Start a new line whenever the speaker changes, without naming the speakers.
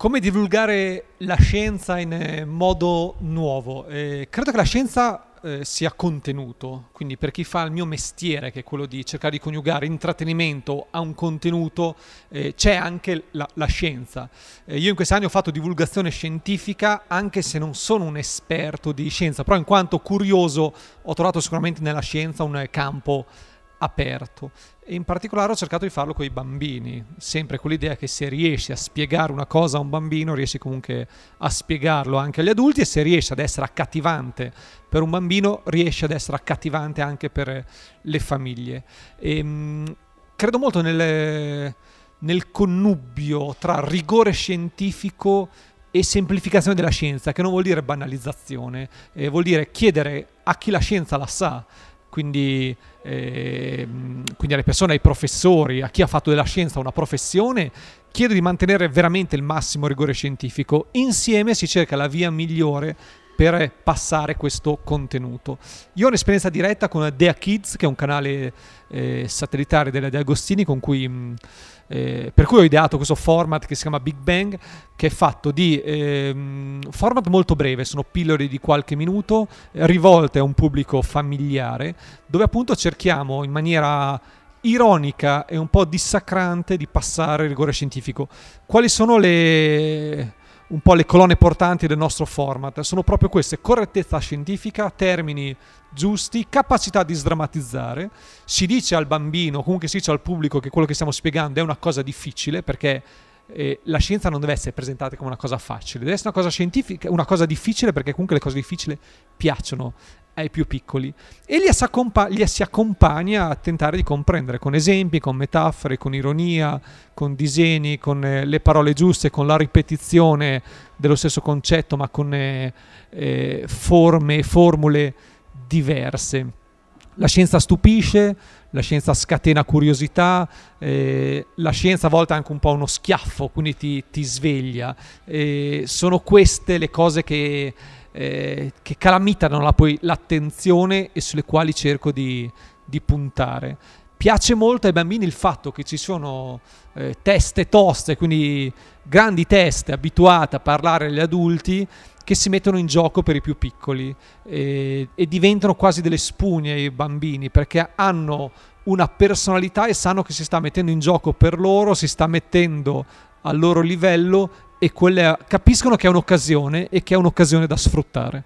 come divulgare la scienza in eh, modo nuovo. Eh, credo che la scienza eh, sia contenuto, quindi per chi fa il mio mestiere, che è quello di cercare di coniugare intrattenimento a un contenuto, eh, c'è anche la, la scienza. Eh, io in questi anni ho fatto divulgazione scientifica, anche se non sono un esperto di scienza, però in quanto curioso ho trovato sicuramente nella scienza un campo aperto e in particolare ho cercato di farlo con i bambini, sempre con l'idea che se riesci a spiegare una cosa a un bambino riesci comunque a spiegarlo anche agli adulti e se riesci ad essere accattivante per un bambino riesci ad essere accattivante anche per le famiglie. E, ehm, credo molto nelle, nel connubio tra rigore scientifico e semplificazione della scienza, che non vuol dire banalizzazione, eh, vuol dire chiedere a chi la scienza la sa quindi, eh, quindi, alle persone, ai professori, a chi ha fatto della scienza una professione, chiedo di mantenere veramente il massimo rigore scientifico. Insieme si cerca la via migliore per passare questo contenuto. Io ho un'esperienza diretta con Dea Kids, che è un canale eh, satellitare della De Agostini, cui, mm, eh, per cui ho ideato questo format che si chiama Big Bang, che è fatto di eh, format molto breve, sono pillole di qualche minuto, rivolte a un pubblico familiare, dove appunto cerchiamo in maniera ironica e un po' dissacrante di passare il rigore scientifico. Quali sono le un po' le colonne portanti del nostro format. Sono proprio queste, correttezza scientifica, termini giusti, capacità di sdrammatizzare. Si dice al bambino, comunque si dice al pubblico che quello che stiamo spiegando è una cosa difficile perché eh, la scienza non deve essere presentata come una cosa facile, deve essere una cosa scientifica, una cosa difficile perché comunque le cose difficili piacciono ai più piccoli e li, accompa- li si accompagna a tentare di comprendere con esempi, con metafore, con ironia, con disegni, con eh, le parole giuste, con la ripetizione dello stesso concetto ma con eh, eh, forme e formule diverse. La scienza stupisce, la scienza scatena curiosità, eh, la scienza a volte è anche un po' uno schiaffo, quindi ti, ti sveglia. Eh, sono queste le cose che eh, che calamitano la, poi l'attenzione e sulle quali cerco di, di puntare piace molto ai bambini il fatto che ci sono eh, teste toste, quindi grandi teste abituate a parlare agli adulti che si mettono in gioco per i più piccoli e, e diventano quasi delle spugne ai bambini perché hanno una personalità e sanno che si sta mettendo in gioco per loro, si sta mettendo al loro livello e quelle, capiscono che è un'occasione e che è un'occasione da sfruttare.